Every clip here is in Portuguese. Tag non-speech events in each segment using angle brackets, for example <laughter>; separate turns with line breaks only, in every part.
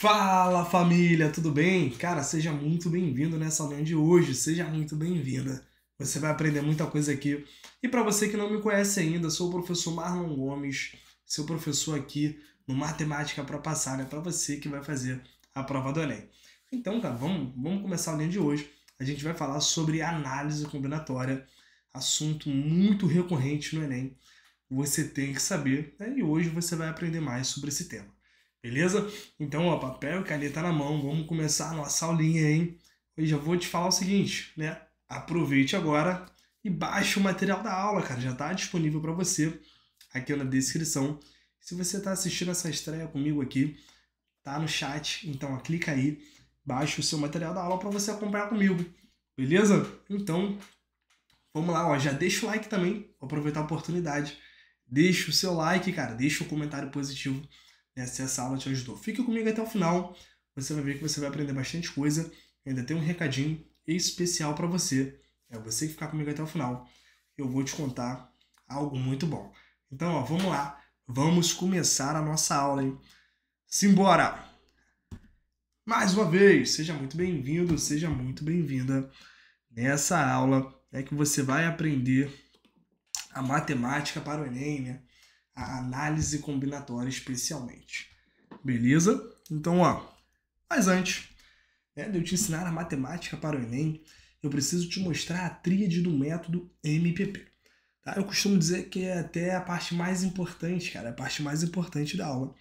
Fala família, tudo bem? Cara, seja muito bem-vindo nessa manhã de hoje, seja muito bem-vinda. Você vai aprender muita coisa aqui. E para você que não me conhece ainda, sou o professor Marlon Gomes, seu professor aqui no Matemática para Passar, é né? para você que vai fazer a prova do Enem. Então, cara, vamos, vamos começar a linha de hoje. A gente vai falar sobre análise combinatória, assunto muito recorrente no Enem. Você tem que saber, né? e hoje você vai aprender mais sobre esse tema. Beleza? Então, ó, papel e caneta na mão, vamos começar a nossa aulinha, hein? Eu já vou te falar o seguinte, né? Aproveite agora e baixe o material da aula, cara. Já está disponível para você aqui na descrição. Se você está assistindo essa estreia comigo aqui, tá no chat, então ó, clica aí, baixa o seu material da aula para você acompanhar comigo, beleza? Então, vamos lá, ó, já deixa o like também, vou aproveitar a oportunidade. Deixa o seu like, cara, deixa o um comentário positivo né, se essa aula te ajudou. Fique comigo até o final, você vai ver que você vai aprender bastante coisa. Ainda tem um recadinho especial para você. É você que ficar comigo até o final. Eu vou te contar algo muito bom. Então, ó, vamos lá. Vamos começar a nossa aula, hein? Simbora! Mais uma vez, seja muito bem-vindo, seja muito bem-vinda nessa aula é que você vai aprender a matemática para o Enem, né? a análise combinatória especialmente. Beleza? Então, ó. Mas antes né, de eu te ensinar a matemática para o Enem, eu preciso te mostrar a tríade do método MPP. Tá? Eu costumo dizer que é até a parte mais importante, cara, é a parte mais importante da aula.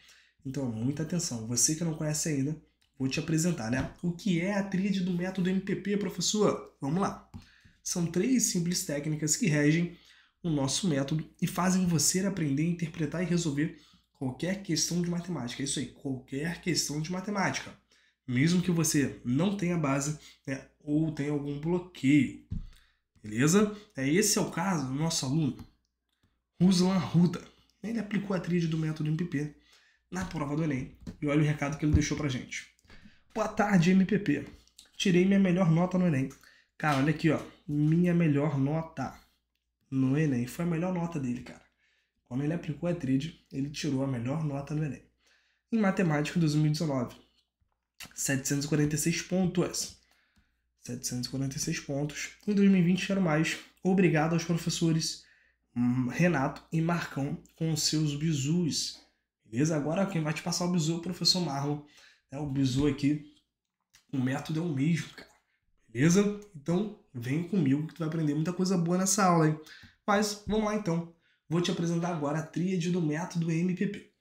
Então, muita atenção. Você que não conhece ainda, vou te apresentar, né? O que é a tríade do método MPP, professor? Vamos lá. São três simples técnicas que regem no nosso método e fazem você aprender, a interpretar e resolver qualquer questão de matemática. É isso aí, qualquer questão de matemática. Mesmo que você não tenha base né, ou tenha algum bloqueio. Beleza? É, esse é o caso do nosso aluno, Ruslan Ruda. Ele aplicou a tríade do método MPP na prova do Enem. E olha o recado que ele deixou pra gente. Boa tarde, MPP. Tirei minha melhor nota no Enem. Cara, olha aqui, ó. Minha melhor nota no Enem. Foi a melhor nota dele, cara. Quando ele aplicou a trid ele tirou a melhor nota no Enem. Em matemática, em 2019, 746 pontos. 746 pontos. Em 2020 era mais. Obrigado aos professores hum, Renato e Marcão com seus bisus. Beleza? Agora quem vai te passar o bisu é o professor Marlon. É o bisu aqui. O método é o mesmo, cara. Beleza? Então, Vem comigo que tu vai aprender muita coisa boa nessa aula, hein? Mas vamos lá então. Vou te apresentar agora a tríade do método MPP.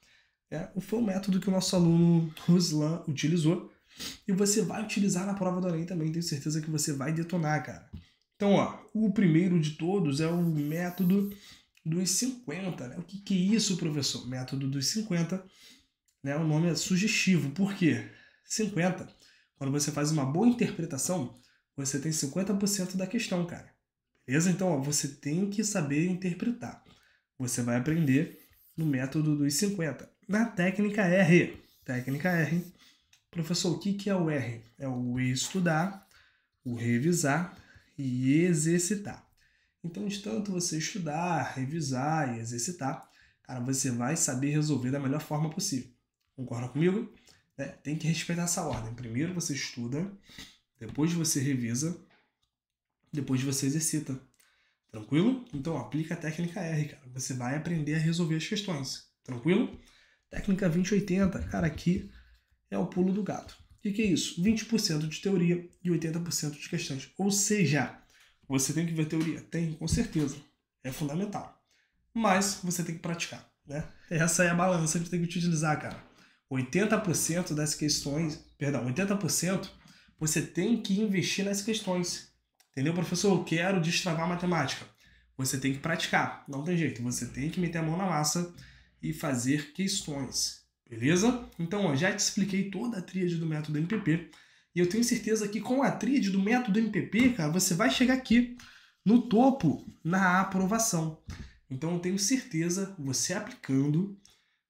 É, foi o método que o nosso aluno Ruslan <laughs> utilizou e você vai utilizar na prova do Enem também. Tenho certeza que você vai detonar, cara. Então, ó, o primeiro de todos é o método dos 50, né? O que, que é isso, professor? Método dos 50, né? O nome é sugestivo. Por quê? 50, quando você faz uma boa interpretação, você tem 50% da questão, cara. Beleza? Então, ó, você tem que saber interpretar. Você vai aprender no método dos 50, na técnica R. Técnica R. Professor, o que, que é o R? É o estudar, o revisar e exercitar. Então, de tanto você estudar, revisar e exercitar, cara, você vai saber resolver da melhor forma possível. Concorda comigo? Né? Tem que respeitar essa ordem. Primeiro você estuda, depois você revisa, depois você exercita. Tranquilo? Então aplica a técnica R, cara. Você vai aprender a resolver as questões. Tranquilo? Técnica 2080, cara, aqui é o pulo do gato. O que, que é isso? 20% de teoria e 80% de questões. Ou seja, você tem que ver teoria? Tem, com certeza. É fundamental. Mas você tem que praticar, né? Essa é a balança que você tem que utilizar, cara. 80% das questões, perdão, 80% você tem que investir nas questões. Entendeu, professor? Eu quero destravar matemática. Você tem que praticar. Não tem jeito. Você tem que meter a mão na massa e fazer questões. Beleza? Então, ó, já te expliquei toda a tríade do método MPP. E eu tenho certeza que com a tríade do método MPP, cara, você vai chegar aqui no topo na aprovação. Então, eu tenho certeza, você aplicando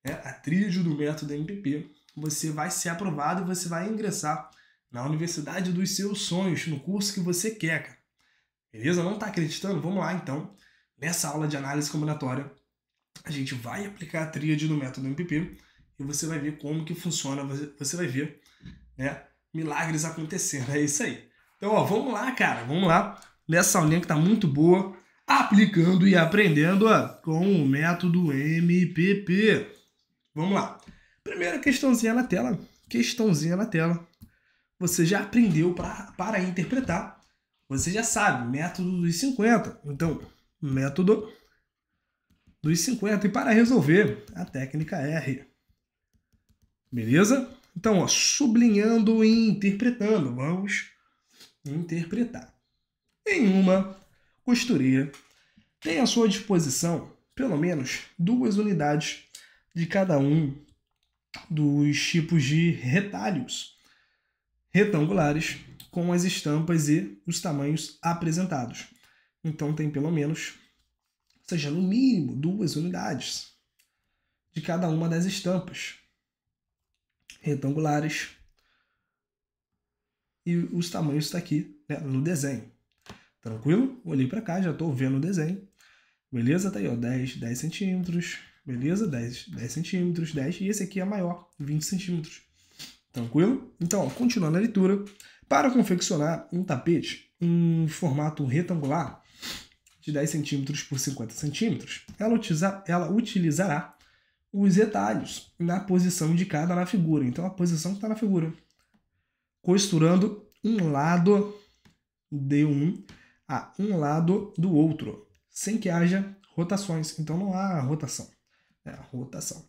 né, a tríade do método MPP, você vai ser aprovado e você vai ingressar na universidade dos seus sonhos, no curso que você quer, cara. Beleza? Não está acreditando? Vamos lá então. Nessa aula de análise combinatória, a gente vai aplicar a tríade do método MPP e você vai ver como que funciona, você vai ver, né, milagres acontecendo. É isso aí. Então, ó, vamos lá, cara. Vamos lá nessa aulinha que tá muito boa, aplicando e aprendendo ó, com o método MPP. Vamos lá. Primeira questãozinha na tela. Questãozinha na tela você já aprendeu pra, para interpretar. Você já sabe, método dos 50. Então, método dos 50. E para resolver, a técnica R. Beleza? Então, ó, sublinhando e interpretando. Vamos interpretar. Em uma costureira, tem à sua disposição pelo menos duas unidades de cada um dos tipos de retalhos retangulares com as estampas e os tamanhos apresentados. Então tem pelo menos, seja no mínimo, duas unidades de cada uma das estampas retangulares e os tamanhos está aqui né, no desenho. Tranquilo? Olhei para cá, já estou vendo o desenho. Beleza? Tá aí, ó, 10, 10 centímetros. Beleza? 10, 10 centímetros, 10. E esse aqui é maior, 20 centímetros. Tranquilo? Então, continuando a leitura, para confeccionar um tapete em formato retangular de 10 centímetros por 50 centímetros, ela, utiliza, ela utilizará os retalhos na posição indicada na figura. Então, a posição que está na figura. Costurando um lado de um a um lado do outro, sem que haja rotações. Então, não há rotação. É a rotação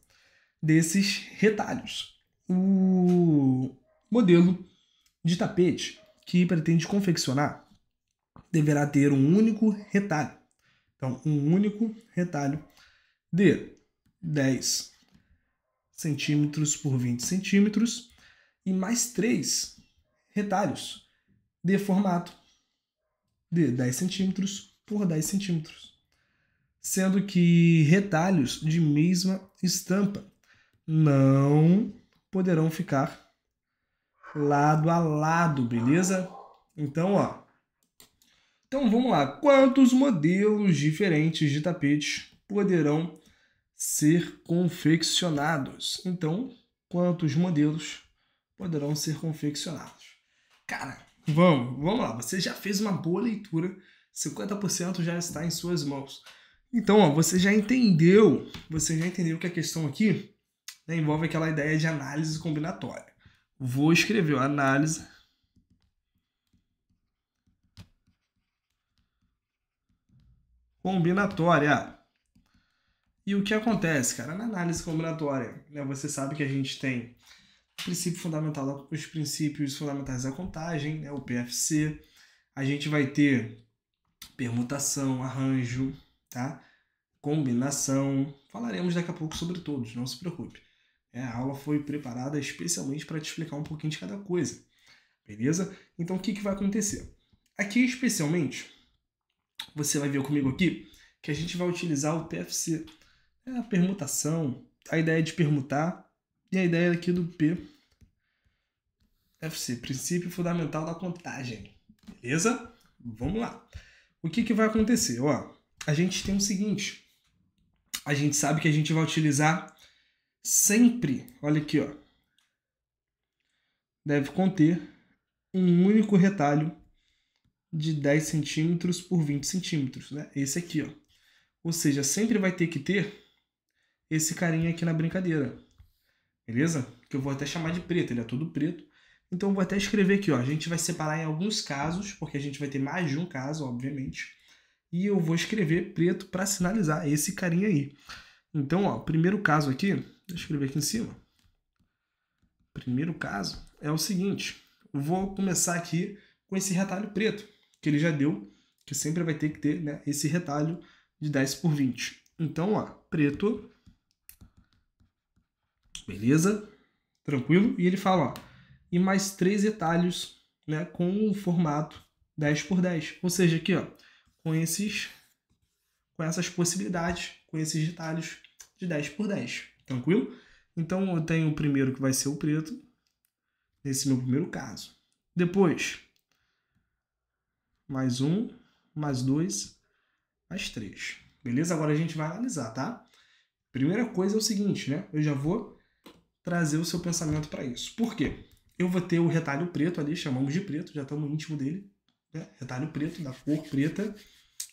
desses retalhos. O modelo de tapete que pretende confeccionar deverá ter um único retalho. Então, um único retalho de 10 centímetros por 20 centímetros e mais três retalhos de formato de 10 centímetros por 10 centímetros, sendo que retalhos de mesma estampa não poderão ficar lado a lado, beleza? Então, ó. Então vamos lá. Quantos modelos diferentes de tapetes poderão ser confeccionados? Então, quantos modelos poderão ser confeccionados? Cara, vamos, vamos lá. Você já fez uma boa leitura. 50% já está em suas mãos. Então, ó, você já entendeu, você já entendeu que a questão aqui né, envolve aquela ideia de análise combinatória. Vou escrever análise combinatória. E o que acontece, cara? Na análise combinatória, né, você sabe que a gente tem o princípio fundamental, os princípios fundamentais da contagem, né, o PFC. A gente vai ter permutação, arranjo, tá? combinação. Falaremos daqui a pouco sobre todos, não se preocupe. É, a aula foi preparada especialmente para te explicar um pouquinho de cada coisa, beleza? Então o que, que vai acontecer? Aqui especialmente, você vai ver comigo aqui que a gente vai utilizar o PFC, é a permutação, a ideia de permutar e a ideia aqui do P FC, princípio fundamental da contagem. Beleza? Vamos lá. O que, que vai acontecer? Ó, a gente tem o seguinte: a gente sabe que a gente vai utilizar sempre, olha aqui, ó, deve conter um único retalho de 10 centímetros por 20 centímetros, né? Esse aqui, ó. Ou seja, sempre vai ter que ter esse carinha aqui na brincadeira, beleza? Que eu vou até chamar de preto, ele é todo preto. Então, vou até escrever aqui, ó. A gente vai separar em alguns casos, porque a gente vai ter mais de um caso, obviamente. E eu vou escrever preto para sinalizar esse carinha aí. Então, ó, primeiro caso aqui, Deixa eu escrever aqui em cima. Primeiro caso é o seguinte. Eu vou começar aqui com esse retalho preto, que ele já deu, que sempre vai ter que ter né, esse retalho de 10 por 20. Então, ó, preto. Beleza? Tranquilo? E ele fala, ó, e mais três retalhos né, com o formato 10 por 10. Ou seja, aqui, ó, com esses com essas possibilidades, com esses detalhes de 10 por 10. Tranquilo? Então eu tenho o primeiro que vai ser o preto, nesse meu primeiro caso. Depois, mais um, mais dois, mais três. Beleza? Agora a gente vai analisar, tá? Primeira coisa é o seguinte, né? Eu já vou trazer o seu pensamento para isso. Por quê? Eu vou ter o retalho preto ali, chamamos de preto, já estamos tá íntimo dele. Né? Retalho preto, da cor preta.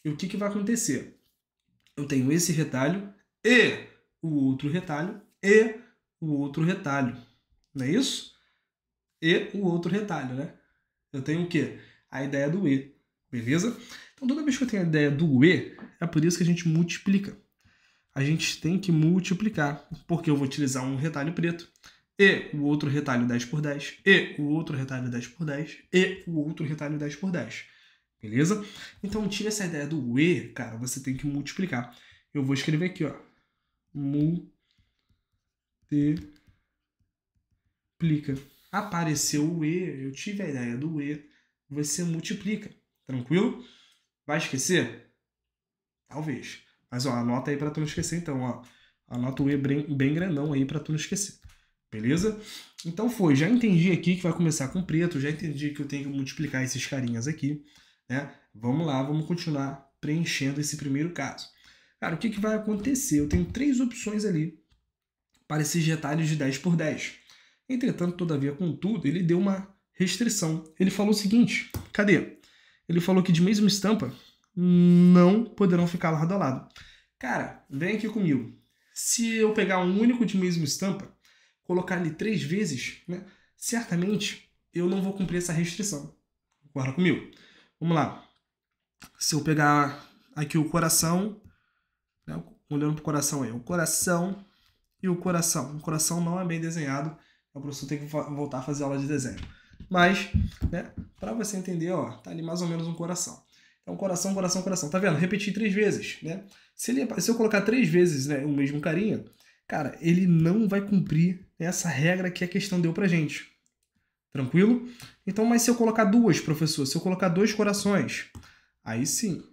E o que, que vai acontecer? Eu tenho esse retalho e o outro retalho e o outro retalho. Não é isso? E o outro retalho, né? Eu tenho o quê? A ideia do E, beleza? Então toda vez que eu tenho a ideia do E, é por isso que a gente multiplica. A gente tem que multiplicar, porque eu vou utilizar um retalho preto, e o outro retalho 10 por 10, e o outro retalho 10 por 10, e o outro retalho 10 por 10. Beleza? Então, tira essa ideia do E, cara, você tem que multiplicar. Eu vou escrever aqui, ó, multiplica. Apareceu o E, eu tive a ideia do E, você multiplica. Tranquilo? Vai esquecer? Talvez. Mas ó, anota aí para tu não esquecer então, ó. Anota o E bem, bem grandão aí para tu não esquecer. Beleza? Então foi, já entendi aqui que vai começar com preto, já entendi que eu tenho que multiplicar esses carinhas aqui, né? Vamos lá, vamos continuar preenchendo esse primeiro caso. Cara, o que, que vai acontecer? Eu tenho três opções ali para esses retalhos de 10 por 10. Entretanto, todavia, contudo, ele deu uma restrição. Ele falou o seguinte: cadê? Ele falou que de mesma estampa não poderão ficar lado a lado. Cara, vem aqui comigo. Se eu pegar um único de mesma estampa, colocar ele três vezes, né, certamente eu não vou cumprir essa restrição. Guarda comigo. Vamos lá. Se eu pegar aqui o coração, olhando para o coração aí. O coração e o coração. O coração não é bem desenhado, é o professor tem que voltar a fazer aula de desenho. Mas, né, para você entender, ó, tá ali mais ou menos um coração. Então, coração, coração, coração. Tá vendo? Repetir três vezes, né? Se, ele, se eu colocar três vezes né, o mesmo carinha, cara, ele não vai cumprir essa regra que a questão deu pra gente. Tranquilo? Então, mas se eu colocar duas, professor, se eu colocar dois corações, aí sim.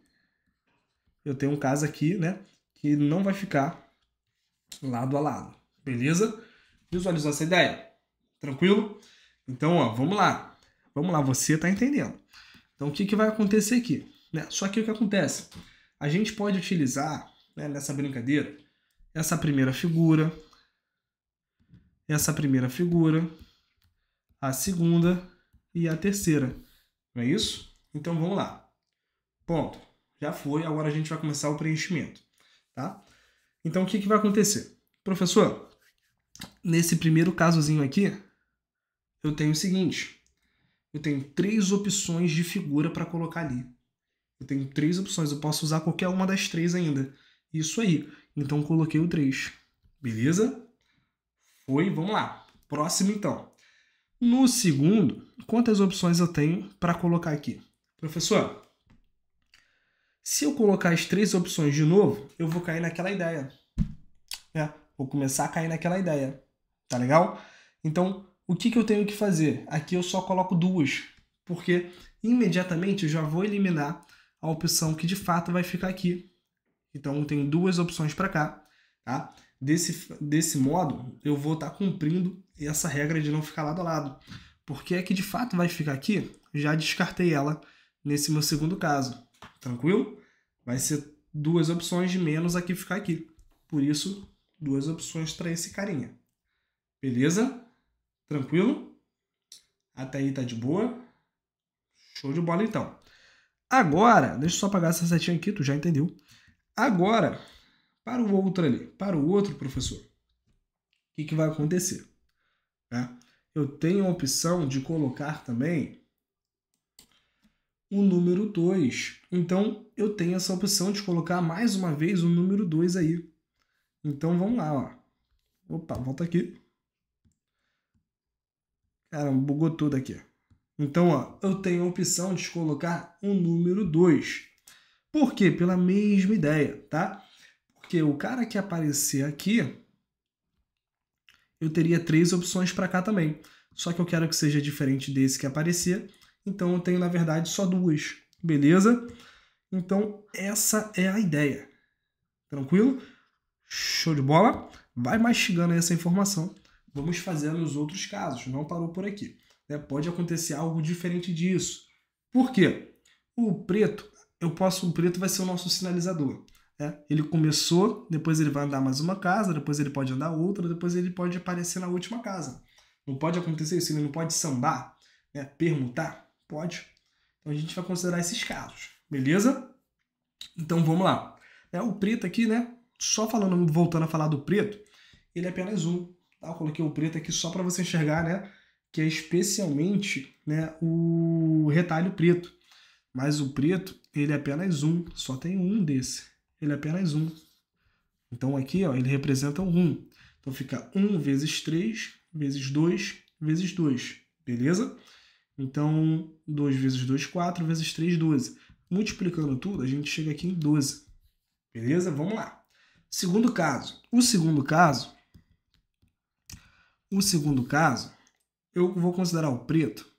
Eu tenho um caso aqui, né? que não vai ficar lado a lado. Beleza? Visualizou essa ideia? Tranquilo? Então, ó, vamos lá. Vamos lá, você está entendendo. Então, o que, que vai acontecer aqui? Né? Só que o que acontece? A gente pode utilizar né, nessa brincadeira essa primeira figura, essa primeira figura, a segunda e a terceira. Não é isso? Então vamos lá. Ponto. Já foi, agora a gente vai começar o preenchimento. Tá? Então, o que, que vai acontecer? Professor, nesse primeiro casozinho aqui, eu tenho o seguinte. Eu tenho três opções de figura para colocar ali. Eu tenho três opções, eu posso usar qualquer uma das três ainda. Isso aí. Então, coloquei o três Beleza? Foi, vamos lá. Próximo, então. No segundo, quantas opções eu tenho para colocar aqui? Professor, se eu colocar as três opções de novo, eu vou cair naquela ideia. É, vou começar a cair naquela ideia. Tá legal? Então, o que, que eu tenho que fazer? Aqui eu só coloco duas, porque imediatamente eu já vou eliminar a opção que de fato vai ficar aqui. Então, eu tenho duas opções para cá. Tá? Desse, desse modo, eu vou estar tá cumprindo essa regra de não ficar lado a lado. Porque é que de fato vai ficar aqui, já descartei ela nesse meu segundo caso. Tranquilo? Vai ser duas opções de menos aqui ficar aqui. Por isso, duas opções para esse carinha. Beleza? Tranquilo? Até aí tá de boa? Show de bola então. Agora, deixa eu só apagar essa setinha aqui, tu já entendeu. Agora, para o outro ali, para o outro professor, o que, que vai acontecer? Tá? Eu tenho a opção de colocar também o número 2. Então, eu tenho essa opção de colocar mais uma vez o número 2 aí. Então, vamos lá. Ó. Opa, volta aqui. Caramba, bugou tudo aqui. Então, ó, eu tenho a opção de colocar o um número 2. Por quê? Pela mesma ideia, tá? Porque o cara que aparecer aqui, eu teria três opções para cá também. Só que eu quero que seja diferente desse que aparecer então eu tenho, na verdade, só duas, beleza? Então essa é a ideia. Tranquilo? Show de bola? Vai mastigando essa informação. Vamos fazer nos outros casos, não parou por aqui. É, pode acontecer algo diferente disso. Por quê? O preto, eu posso, o preto vai ser o nosso sinalizador. É, ele começou, depois ele vai andar mais uma casa, depois ele pode andar outra, depois ele pode aparecer na última casa. Não pode acontecer isso, ele não pode sambar, né, permutar. Pode? Então a gente vai considerar esses casos, beleza? Então vamos lá. é O preto aqui, né? Só falando, voltando a falar do preto, ele é apenas um. Tá? Eu coloquei o preto aqui só para você enxergar, né? Que é especialmente né, o retalho preto. Mas o preto, ele é apenas um. Só tem um desse. Ele é apenas um. Então aqui, ó, ele representa um Então fica 1 vezes 3 vezes 2 vezes 2. Beleza? Então, 2 vezes 2, 4, vezes 3, 12. Multiplicando tudo, a gente chega aqui em 12. Beleza? Vamos lá. Segundo caso. O segundo caso, o segundo caso, eu vou considerar o preto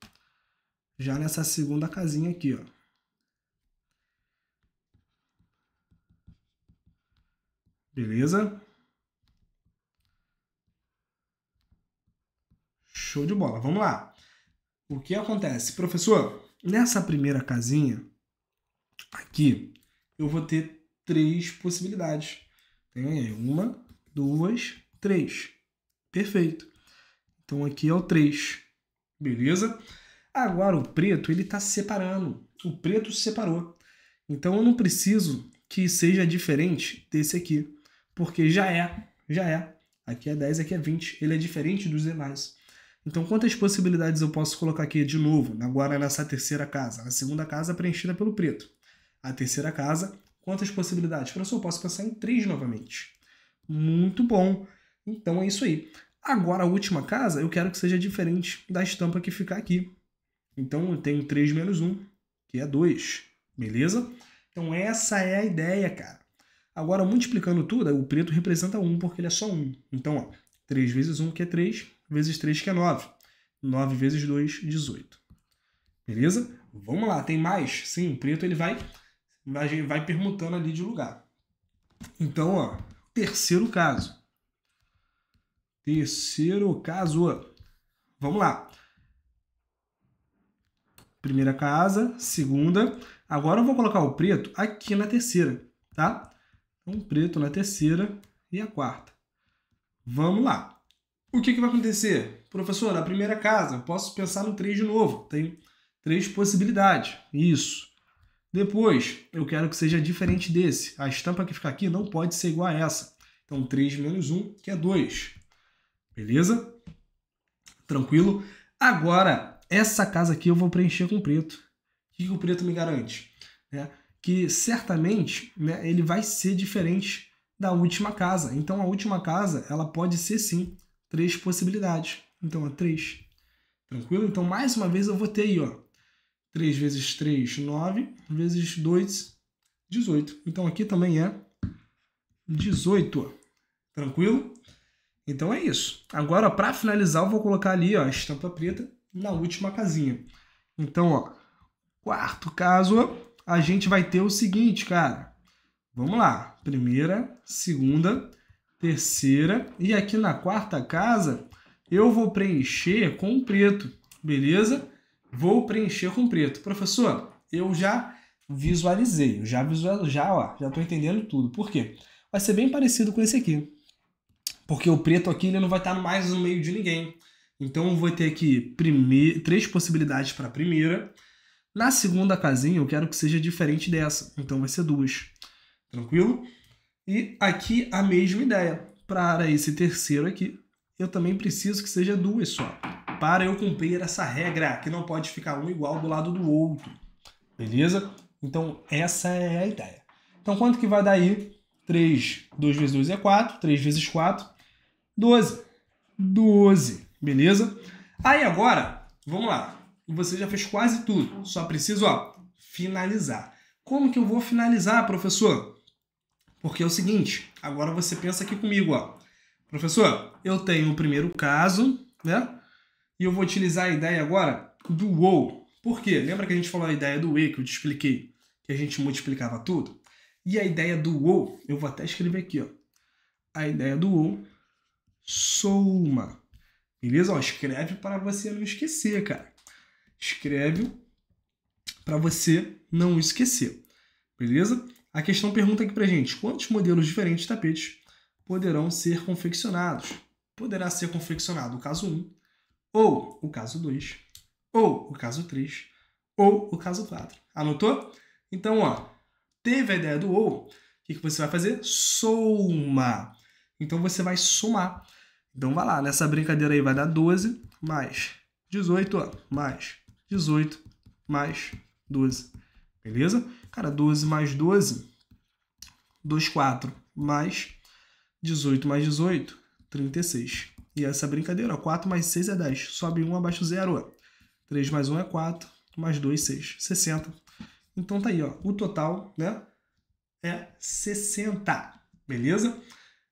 já nessa segunda casinha aqui, ó. Beleza? Show de bola. Vamos lá. O que acontece? Professor, nessa primeira casinha aqui, eu vou ter três possibilidades. Tem aí uma, duas, três. Perfeito. Então aqui é o três, Beleza? Agora o preto, ele está separando. O preto separou. Então eu não preciso que seja diferente desse aqui, porque já é, já é. Aqui é 10, aqui é 20. Ele é diferente dos demais. Então, quantas possibilidades eu posso colocar aqui de novo, agora nessa terceira casa? A segunda casa preenchida pelo preto. A terceira casa, quantas possibilidades? Professor, eu posso pensar em três novamente. Muito bom. Então é isso aí. Agora, a última casa, eu quero que seja diferente da estampa que ficar aqui. Então, eu tenho 3 menos 1, que é 2. Beleza? Então, essa é a ideia, cara. Agora, multiplicando tudo, o preto representa 1, porque ele é só 1. Então, ó, 3 vezes 1, que é 3, vezes 3, que é 9. 9 vezes 2, 18. Beleza? Vamos lá, tem mais? Sim, o preto ele vai, vai, vai permutando ali de lugar. Então, ó, terceiro caso. Terceiro caso. Vamos lá. Primeira casa, segunda. Agora eu vou colocar o preto aqui na terceira, tá? Então, preto na terceira e a quarta. Vamos lá. O que, que vai acontecer? Professor, a primeira casa, posso pensar no 3 de novo. Tem três possibilidades. Isso. Depois, eu quero que seja diferente desse. A estampa que fica aqui não pode ser igual a essa. Então, 3 menos 1, que é 2. Beleza? Tranquilo? Agora, essa casa aqui eu vou preencher com preto. O que o preto me garante? É que certamente né, ele vai ser diferente da última casa. Então, a última casa ela pode ser, sim, três possibilidades. Então, ó, três. Tranquilo? Então, mais uma vez, eu vou ter aí, ó, 3 vezes 3, 9, vezes 2, 18. Então, aqui também é 18. Tranquilo? Então, é isso. Agora, para finalizar, eu vou colocar ali, ó, a estampa preta na última casinha. Então, ó, quarto caso, a gente vai ter o seguinte, cara. Vamos lá. Primeira, segunda, terceira. E aqui na quarta casa, eu vou preencher com preto, beleza? Vou preencher com preto. Professor, eu já visualizei, eu já visual, já, ó, já tô entendendo tudo. Por quê? Vai ser bem parecido com esse aqui. Porque o preto aqui ele não vai estar tá mais no meio de ninguém. Então eu vou ter aqui três possibilidades para a primeira. Na segunda casinha eu quero que seja diferente dessa, então vai ser duas. Tranquilo? E aqui a mesma ideia. Para esse terceiro aqui, eu também preciso que seja duas só. Para eu cumprir essa regra, que não pode ficar um igual do lado do outro. Beleza? Então, essa é a ideia. Então, quanto que vai dar aí? 3, 2 vezes 2 é 4, 3 vezes 4, 12. 12, beleza? Aí agora, vamos lá. Você já fez quase tudo, só preciso ó, finalizar. Como que eu vou finalizar, professor? Porque é o seguinte, agora você pensa aqui comigo, ó. Professor, eu tenho o primeiro caso, né? E eu vou utilizar a ideia agora do ou. Por quê? Lembra que a gente falou a ideia do e que eu te expliquei, que a gente multiplicava tudo? E a ideia do ou, eu vou até escrever aqui, ó. A ideia do ou soma. Beleza? Ó, escreve para você não esquecer, cara. Escreve para você não esquecer. Beleza? A questão pergunta aqui para gente: quantos modelos diferentes de tapetes poderão ser confeccionados? Poderá ser confeccionado o caso 1, ou o caso 2, ou o caso 3, ou o caso 4. Anotou? Então, ó, teve a ideia do ou, o que, que você vai fazer? Soma. Então você vai somar. Então vai lá, nessa brincadeira aí vai dar 12 mais 18, ó, mais 18 mais 12. Beleza? Cara, 12 mais 12, 2, 4 mais 18 mais 18, 36. E essa brincadeira, ó, 4 mais 6 é 10. Sobe 1, abaixo 0. 3 mais 1 é 4, mais 2, 6. 60. Então tá aí, ó. O total, né? É 60. Beleza?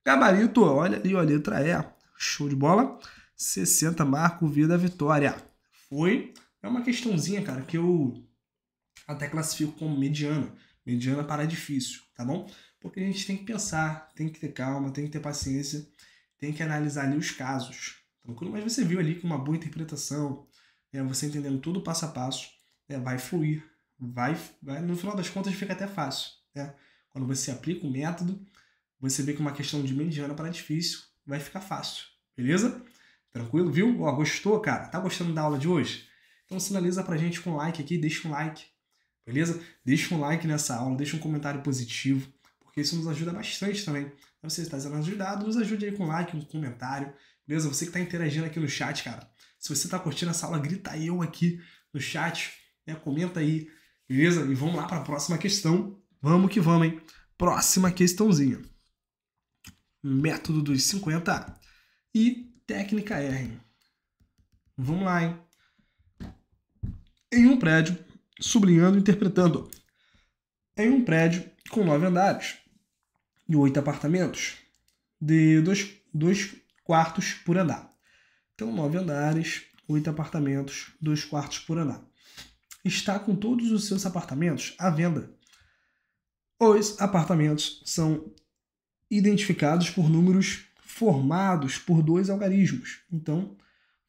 Gabarito, olha ali, ó, a letra E. Show de bola. 60, marco, vida, vitória. Foi. É uma questãozinha, cara, que eu até classifico como mediana. Mediana para difícil, tá bom? Porque a gente tem que pensar, tem que ter calma, tem que ter paciência, tem que analisar ali os casos. Tranquilo? Tá Mas você viu ali que uma boa interpretação, né, você entendendo tudo passo a passo, né, vai fluir. Vai, vai, no final das contas fica até fácil. Né? Quando você aplica o método, você vê que uma questão de mediana para difícil vai ficar fácil. Beleza? Tranquilo, viu? Ó, gostou, cara? Tá gostando da aula de hoje? Então sinaliza pra gente com um like aqui, deixa um like, beleza? Deixa um like nessa aula, deixa um comentário positivo, porque isso nos ajuda bastante também. Então, se você está sendo ajudado, nos ajude aí com like, um comentário, beleza? Você que está interagindo aqui no chat, cara. Se você está curtindo essa aula, grita eu aqui no chat, né? comenta aí, beleza? E vamos lá para a próxima questão. Vamos que vamos, hein? Próxima questãozinha. Método dos 50 e técnica R. Vamos lá, hein? Em um prédio, sublinhando e interpretando, em um prédio com nove andares e oito apartamentos, de dois, dois quartos por andar. Então, nove andares, oito apartamentos, dois quartos por andar. Está com todos os seus apartamentos à venda. Os apartamentos são identificados por números formados por dois algarismos. Então,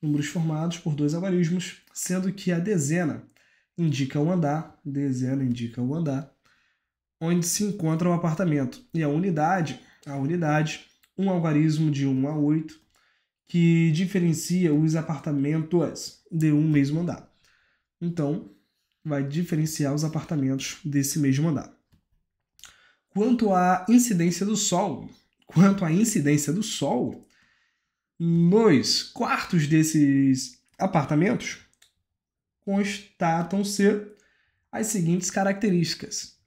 números formados por dois algarismos, sendo que a dezena indica o andar, dezena indica o andar, onde se encontra o apartamento. E a unidade, a unidade, um algarismo de 1 a 8, que diferencia os apartamentos de um mesmo andar. Então, vai diferenciar os apartamentos desse mesmo andar. Quanto à incidência do Sol, quanto à incidência do Sol, nos quartos desses apartamentos, constatam-se as seguintes características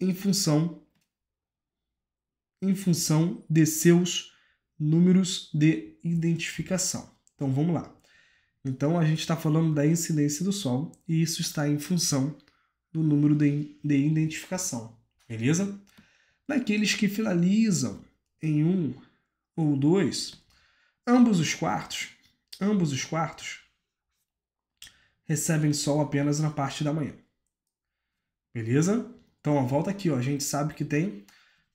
em função em função de seus números de identificação. Então vamos lá. Então a gente está falando da incidência do Sol e isso está em função do número de, de identificação, beleza? Daqueles que finalizam em um ou dois, ambos os quartos, ambos os quartos recebem sol apenas na parte da manhã. Beleza? Então, ó, volta aqui, ó, a gente sabe que tem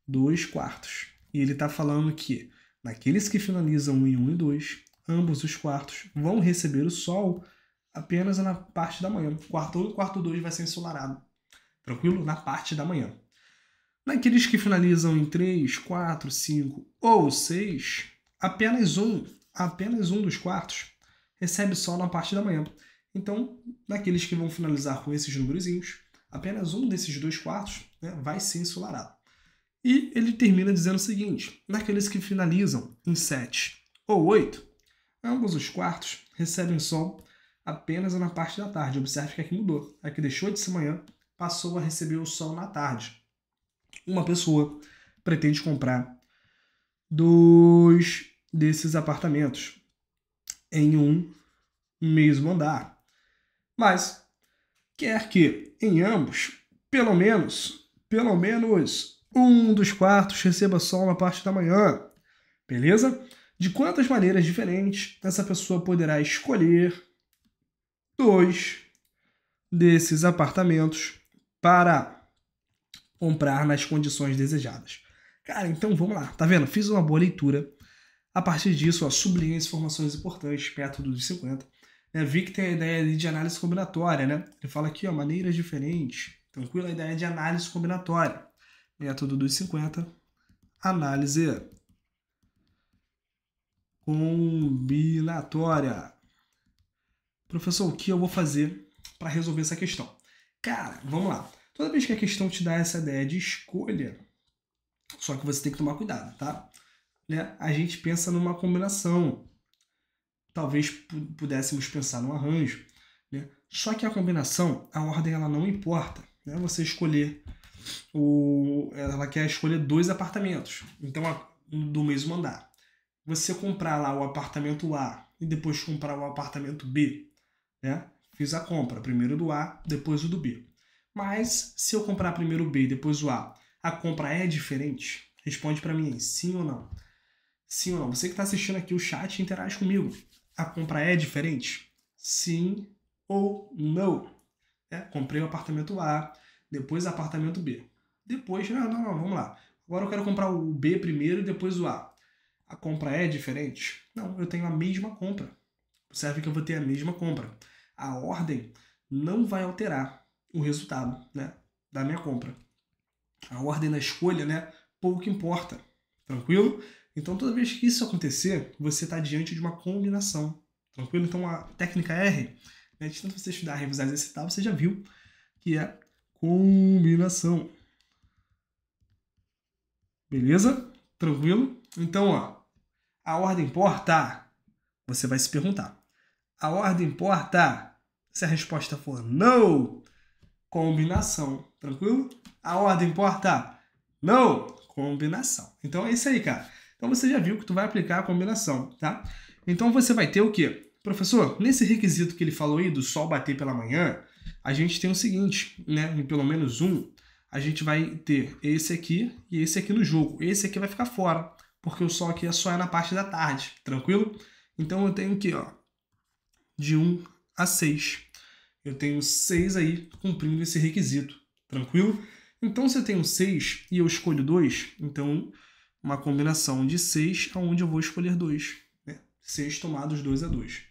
dois quartos. E ele está falando que naqueles que finalizam em 1 um e 2, ambos os quartos vão receber o sol apenas na parte da manhã. Quarto 1 um, e quarto 2 vai ser ensolarado. Tranquilo? Na parte da manhã. Naqueles que finalizam em 3, 4, 5 ou 6, apenas um, apenas um dos quartos recebe sol na parte da manhã. Então, daqueles que vão finalizar com esses númerozinhos, apenas um desses dois quartos né, vai ser ensolarado. E ele termina dizendo o seguinte: naqueles que finalizam em 7 ou 8, ambos os quartos recebem sol apenas na parte da tarde. Observe que aqui mudou. Aqui deixou de ser manhã, passou a receber o sol na tarde. Uma pessoa pretende comprar dois desses apartamentos em um mesmo andar mas quer que em ambos, pelo menos, pelo menos um dos quartos receba sol na parte da manhã. Beleza? De quantas maneiras diferentes essa pessoa poderá escolher dois desses apartamentos para comprar nas condições desejadas? Cara, então vamos lá. Tá vendo? Fiz uma boa leitura. A partir disso, ó, sublinha as informações importantes, método dos 50 né, Vic tem a ideia de análise combinatória, né? Ele fala aqui, ó, maneiras diferentes. Tranquilo, a ideia de análise combinatória. Método dos 50, análise combinatória. Professor, o que eu vou fazer para resolver essa questão? Cara, vamos lá. Toda vez que a questão te dá essa ideia de escolha, só que você tem que tomar cuidado, tá? Né? A gente pensa numa combinação talvez pudéssemos pensar num arranjo. Né? Só que a combinação, a ordem ela não importa. Né? Você escolher o, ela quer escolher dois apartamentos, então do mesmo andar. Você comprar lá o apartamento A e depois comprar o apartamento B, né? Fiz a compra primeiro do A, depois o do B. Mas se eu comprar primeiro o B e depois o A, a compra é diferente? Responde para mim, sim ou não? Sim ou não? Você que está assistindo aqui o chat interage comigo. A compra é diferente? Sim ou não. É, comprei o apartamento A, depois o apartamento B. Depois, não, não, não, vamos lá. Agora eu quero comprar o B primeiro e depois o A. A compra é diferente? Não, eu tenho a mesma compra. Observe que eu vou ter a mesma compra. A ordem não vai alterar o resultado né, da minha compra. A ordem da escolha, né? Pouco importa. Tranquilo? Então, toda vez que isso acontecer, você está diante de uma combinação. Tranquilo? Então, a técnica R, né, de tanto você estudar, revisar e exercitar, você já viu que é combinação. Beleza? Tranquilo? Então, ó, a ordem importa? Você vai se perguntar. A ordem importa? Se a resposta for não, combinação. Tranquilo? A ordem importa? Não, combinação. Então é isso aí, cara. Então você já viu que tu vai aplicar a combinação, tá? Então você vai ter o quê? Professor, nesse requisito que ele falou aí do sol bater pela manhã, a gente tem o seguinte, né? Em pelo menos um, a gente vai ter esse aqui e esse aqui no jogo. Esse aqui vai ficar fora, porque o sol aqui é só é na parte da tarde, tranquilo? Então eu tenho aqui, ó, de 1 a 6. Eu tenho 6 aí cumprindo esse requisito, tranquilo? Então se eu tenho 6 e eu escolho 2, então uma combinação de 6, onde eu vou escolher 2. Né? tomados 2 a 2.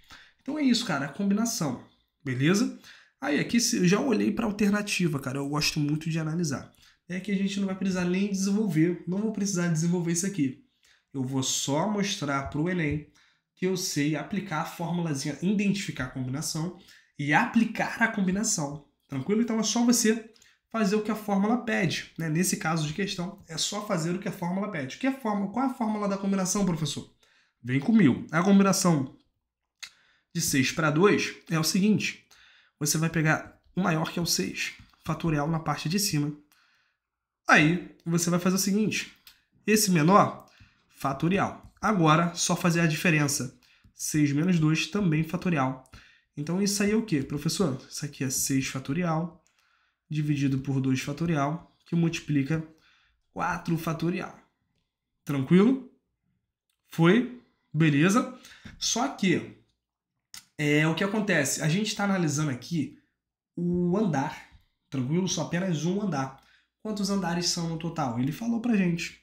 Então é isso, cara, a combinação, beleza? Aí aqui eu já olhei para alternativa, cara, eu gosto muito de analisar. É que a gente não vai precisar nem desenvolver, não vou precisar desenvolver isso aqui. Eu vou só mostrar para o Enem que eu sei aplicar a formulazinha, identificar a combinação e aplicar a combinação. Tranquilo? Então é só você fazer o que a fórmula pede. Né? Nesse caso de questão, é só fazer o que a fórmula pede. Que é a fórmula, qual é a fórmula da combinação, professor? Vem comigo. A combinação de 6 para 2 é o seguinte: você vai pegar o maior que é o 6, fatorial na parte de cima. Aí você vai fazer o seguinte: esse menor, fatorial. Agora, só fazer a diferença. 6 menos 2 também fatorial. Então, isso aí é o que, professor? Isso aqui é 6 fatorial dividido por 2 fatorial, que multiplica 4 fatorial. Tranquilo? Foi? Beleza? Só que é o que acontece? A gente está analisando aqui o andar, tranquilo? Só apenas um andar. Quantos andares são no total? Ele falou para gente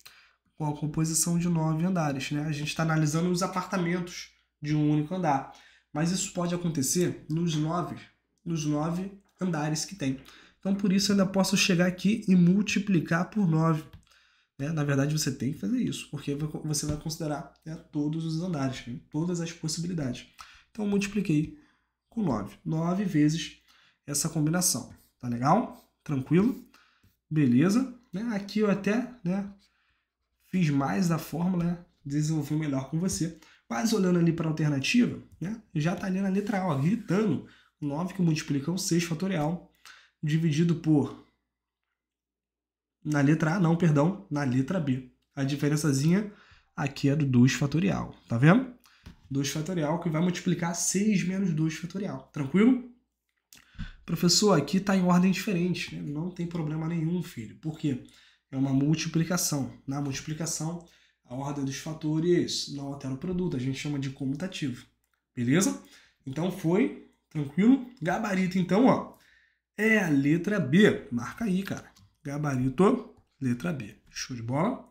com a composição de nove andares, né? A gente está analisando os apartamentos de um único andar. Mas isso pode acontecer nos nove, nos nove andares que tem. Então, por isso, eu ainda posso chegar aqui e multiplicar por 9. Né? Na verdade, você tem que fazer isso, porque você vai considerar né, todos os andares, né? todas as possibilidades. Então, multipliquei com 9. 9 vezes essa combinação. Tá legal? Tranquilo? Beleza? Né, aqui eu até né, fiz mais da fórmula, né, desenvolvi melhor com você. Mas olhando ali para a alternativa, já está ali na letra A, ó, gritando. 9 que multiplica é o 6 fatorial dividido por. Na letra A, não, perdão, na letra B. A diferençazinha aqui é do 2 fatorial, tá vendo? 2 fatorial que vai multiplicar 6 menos 2 fatorial, tranquilo? Professor, aqui está em ordem diferente, né? não tem problema nenhum, filho, porque é uma multiplicação. Na multiplicação, a ordem dos fatores não altera o produto, a gente chama de comutativo, beleza? Então foi, tranquilo? Gabarito então, ó é a letra B. Marca aí, cara. Gabarito, letra B. Show de bola.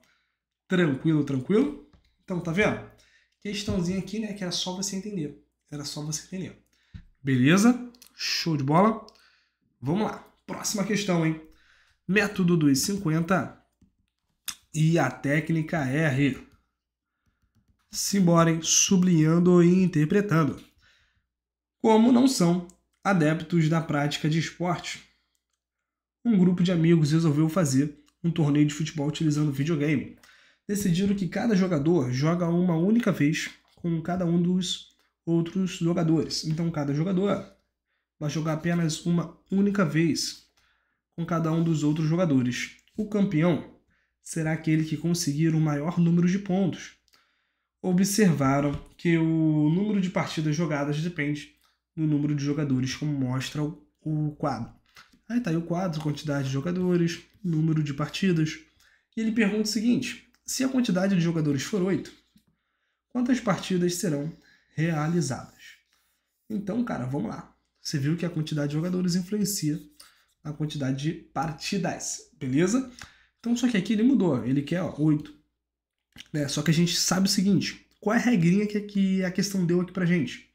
Tranquilo, tranquilo? Então, tá vendo? Questãozinha aqui, né? Que era só você entender. Era só você entender. Beleza? Show de bola. Vamos lá. Próxima questão, hein? Método dos 50 e a técnica R. Simbora, hein? Sublinhando e interpretando. Como não são adeptos da prática de esportes. Um grupo de amigos resolveu fazer um torneio de futebol utilizando videogame. Decidiram que cada jogador joga uma única vez com cada um dos outros jogadores. Então, cada jogador vai jogar apenas uma única vez com cada um dos outros jogadores. O campeão será aquele que conseguir o maior número de pontos. Observaram que o número de partidas jogadas depende no número de jogadores, como mostra o quadro. Aí tá aí o quadro, quantidade de jogadores, número de partidas. E ele pergunta o seguinte: se a quantidade de jogadores for 8, quantas partidas serão realizadas? Então, cara, vamos lá. Você viu que a quantidade de jogadores influencia a quantidade de partidas, beleza? Então, só que aqui ele mudou, ele quer ó, 8. É, só que a gente sabe o seguinte: qual é a regrinha que, que a questão deu aqui pra gente?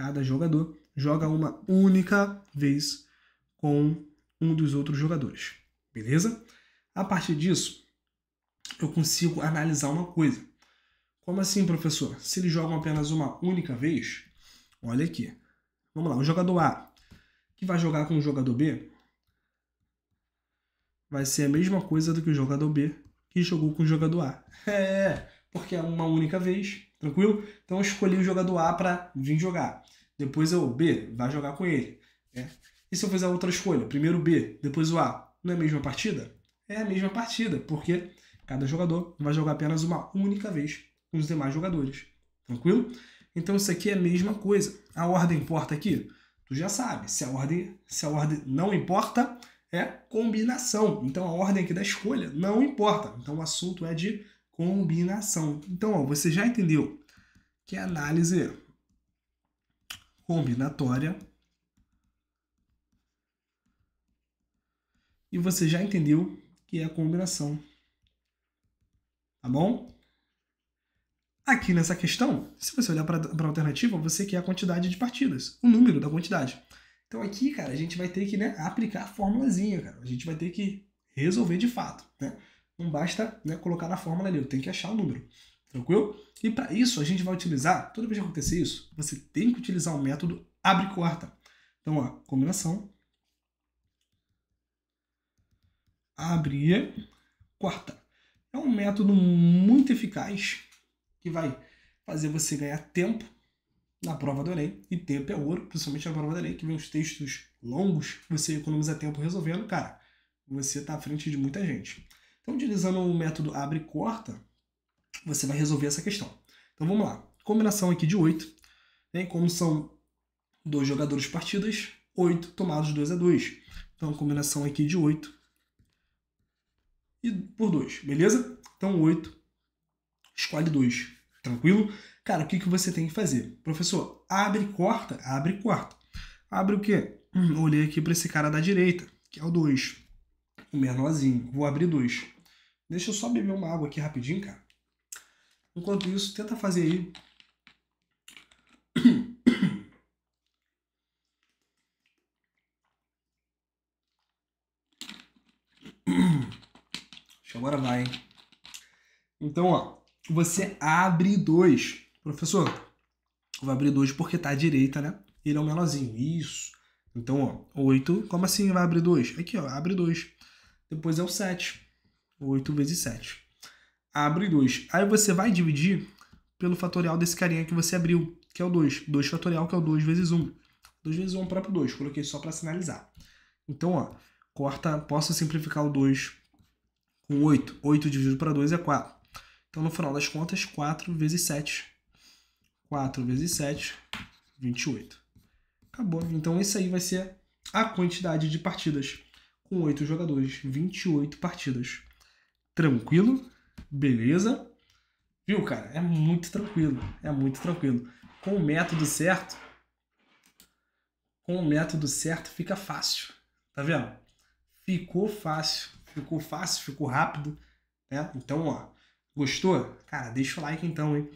Cada jogador joga uma única vez com um dos outros jogadores. Beleza? A partir disso, eu consigo analisar uma coisa. Como assim, professor? Se eles jogam apenas uma única vez, olha aqui. Vamos lá, o jogador A que vai jogar com o jogador B vai ser a mesma coisa do que o jogador B que jogou com o jogador A. <laughs> É, porque é uma única vez Tranquilo? Então eu escolhi o jogador A para vir jogar. Depois eu, B, vai jogar com ele. É. E se eu fizer outra escolha? Primeiro B, depois o A. Não é a mesma partida? É a mesma partida, porque cada jogador vai jogar apenas uma única vez com os demais jogadores. Tranquilo? Então isso aqui é a mesma coisa. A ordem importa aqui? Tu já sabe. Se a ordem, se a ordem não importa, é combinação. Então a ordem aqui da escolha não importa. Então o assunto é de combinação. Então, ó, você já entendeu que a análise combinatória e você já entendeu que é a combinação. Tá bom? Aqui nessa questão, se você olhar para a alternativa, você quer a quantidade de partidas, o número da quantidade. Então aqui, cara, a gente vai ter que né, aplicar a formulazinha, cara. A gente vai ter que resolver de fato, né? Não basta né, colocar na fórmula ali, eu tenho que achar o número. Tranquilo? E para isso a gente vai utilizar, toda vez que acontecer isso, você tem que utilizar o método abre quarta. Então, ó, combinação Abre corta. É um método muito eficaz que vai fazer você ganhar tempo na prova do Enem. E tempo é ouro, principalmente na prova do Enem, que vem os textos longos, você economiza tempo resolvendo, cara. Você está à frente de muita gente. Então, utilizando o método abre e corta, você vai resolver essa questão. Então vamos lá. Combinação aqui de 8. Né? Como são dois jogadores partidas, 8 tomados 2 a 2. Então combinação aqui de 8 e por 2, beleza? Então 8, escolhe 2. Tranquilo? Cara, o que, que você tem que fazer? Professor, abre e corta, abre e corta. Abre o quê? Hum, olhei aqui para esse cara da direita, que é o 2 o menorzinho. Vou abrir dois. Deixa eu só beber uma água aqui rapidinho, cara. Enquanto isso, tenta fazer aí. Acho que agora vai, hein? Então, ó, você abre dois. Professor, vou abrir dois porque tá à direita, né? Ele é o menorzinho. Isso. Então, ó, oito Como assim vai abrir dois Aqui, ó, abre dois depois é o 7. 8 vezes 7. Abre 2. Aí você vai dividir pelo fatorial desse carinha que você abriu, que é o 2. 2 fatorial, que é o 2 vezes 1. 2 vezes 1 é o próprio 2. Coloquei só para sinalizar. Então, ó, corta, posso simplificar o 2 com 8. 8 dividido para 2 é 4. Então, no final das contas, 4 vezes 7. 4 vezes 7, 28. Acabou. Então, isso aí vai ser a quantidade de partidas com oito jogadores, 28 partidas. Tranquilo, beleza. Viu, cara? É muito tranquilo, é muito tranquilo. Com o método certo, com o método certo fica fácil, tá vendo? Ficou fácil, ficou fácil, ficou rápido, né? Então, ó, gostou? Cara, deixa o like então, hein?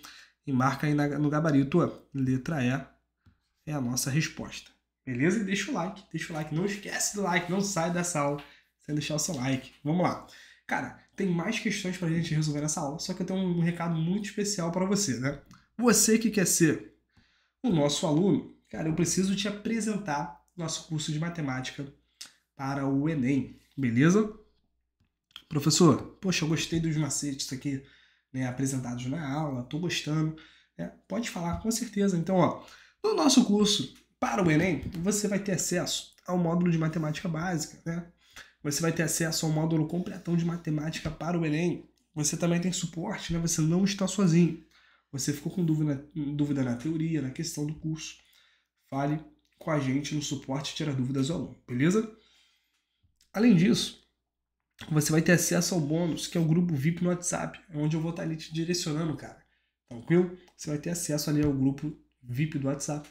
E marca aí no gabarito, ó, letra E é a nossa resposta. Beleza? deixa o like, deixa o like. Não esquece do like, não sai dessa aula sem deixar o seu like. Vamos lá. Cara, tem mais questões pra gente resolver nessa aula, só que eu tenho um recado muito especial para você, né? Você que quer ser o nosso aluno, cara, eu preciso te apresentar nosso curso de matemática para o Enem, beleza? Professor, poxa, eu gostei dos macetes aqui né, apresentados na aula, tô gostando. Né? Pode falar, com certeza. Então, ó, no nosso curso, para o Enem, você vai ter acesso ao módulo de matemática básica, né? Você vai ter acesso ao módulo completão de matemática para o Enem. Você também tem suporte, né? Você não está sozinho. Você ficou com dúvida, dúvida na teoria, na questão do curso. Fale com a gente no suporte e tira dúvidas ao aluno, beleza? Além disso, você vai ter acesso ao bônus, que é o grupo VIP no WhatsApp, é onde eu vou estar ali te direcionando, cara. Tá tranquilo? Você vai ter acesso ali ao grupo VIP do WhatsApp,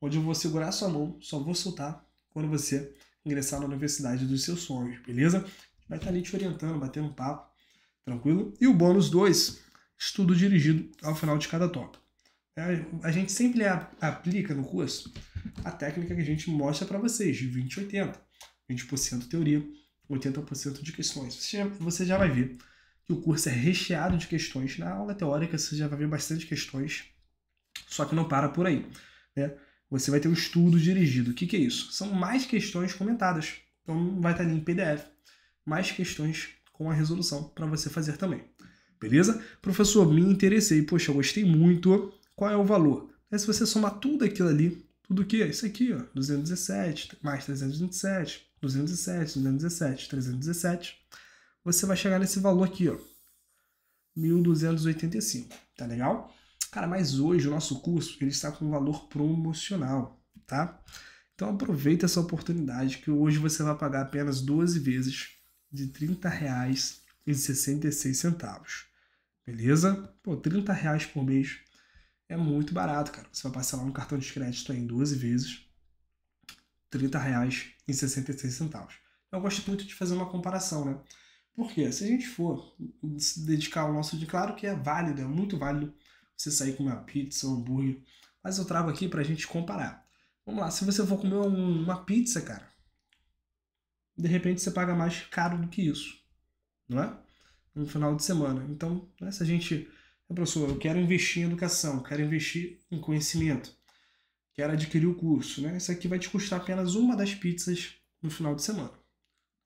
onde eu vou segurar sua mão, só vou soltar quando você ingressar na universidade dos seus sonhos, beleza? Vai estar tá ali te orientando, batendo um papo, tranquilo? E o bônus 2, estudo dirigido ao final de cada tópico. É, a gente sempre aplica no curso a técnica que a gente mostra para vocês, de 20 80. 20% teoria, 80% de questões. Você já, você já vai ver que o curso é recheado de questões. Na aula teórica, você já vai ver bastante questões, só que não para por aí. Né? você vai ter o um estudo dirigido. O que, que é isso? São mais questões comentadas. Então vai estar ali em PDF. Mais questões com a resolução para você fazer também. Beleza? Professor, me interessei. Poxa, eu gostei muito. Qual é o valor? É, se você somar tudo aquilo ali, tudo que é isso aqui, ó, 217 mais 327, 207, 217, 317, você vai chegar nesse valor aqui, ó, 1285, tá legal? Cara, mas hoje o nosso curso ele está com valor promocional, tá? Então aproveita essa oportunidade que hoje você vai pagar apenas 12 vezes de R$ 30,66. Beleza? Pô, R$ reais por mês é muito barato, cara. Você vai parcelar um cartão de crédito em 12 vezes, R$ 30,66. Eu gosto muito de fazer uma comparação, né? Porque se a gente for se dedicar ao nosso, de claro que é válido, é muito válido você sair com uma pizza, um hambúrguer. Mas eu trago aqui pra gente comparar. Vamos lá, se você for comer uma pizza, cara, de repente você paga mais caro do que isso, não é? No final de semana. Então, né, se a gente. Né, professor, eu quero investir em educação, quero investir em conhecimento, quero adquirir o curso, né? Isso aqui vai te custar apenas uma das pizzas no final de semana.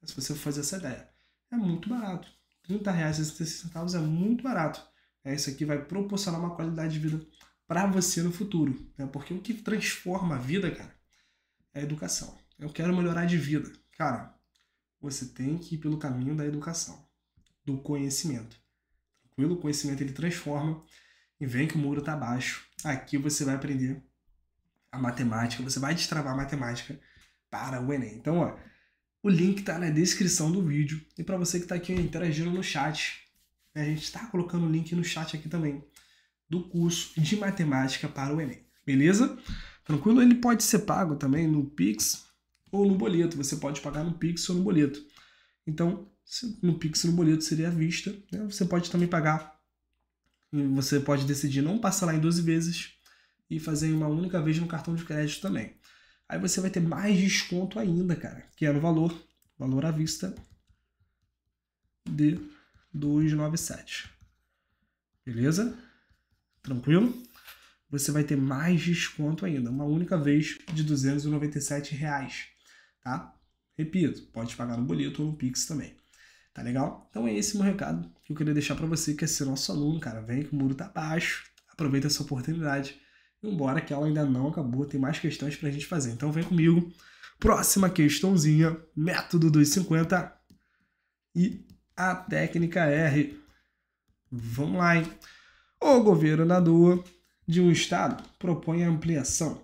Se você for fazer essa ideia.
É muito barato.
R$ 30,60 é muito barato. É, isso aqui vai proporcionar uma qualidade de vida para você no futuro. Né? Porque o que transforma a vida, cara, é a educação. Eu quero melhorar de vida. Cara, você tem que ir pelo caminho da educação, do conhecimento. Tranquilo? O conhecimento ele transforma e vem que o muro tá baixo. Aqui você vai aprender a matemática, você vai destravar a matemática para o Enem. Então, ó, o link tá na descrição do vídeo. E para você que tá aqui interagindo no chat, né? A gente está colocando o link no chat aqui também do curso de matemática para o Enem. Beleza? Tranquilo? Ele pode ser pago também no Pix ou no boleto. Você pode pagar no Pix ou no boleto. Então, no Pix ou no boleto seria à vista. Né? Você pode também pagar. Você pode decidir não passar lá em 12 vezes e fazer em uma única vez no cartão de crédito também. Aí você vai ter mais desconto ainda, cara, que é no valor, valor à vista de 297. Beleza? Tranquilo? Você vai ter mais desconto ainda, uma única vez de 297 reais, tá? Repito, pode pagar no boleto ou no Pix também. Tá legal? Então é esse meu recado que eu queria deixar para você que é ser nosso aluno, cara. Vem que o muro tá baixo, aproveita essa oportunidade. Embora que ela ainda não acabou, tem mais questões pra gente fazer. Então vem comigo. Próxima questãozinha, método 250 e a técnica R. Vamos lá, hein? O governador de um estado propõe a ampliação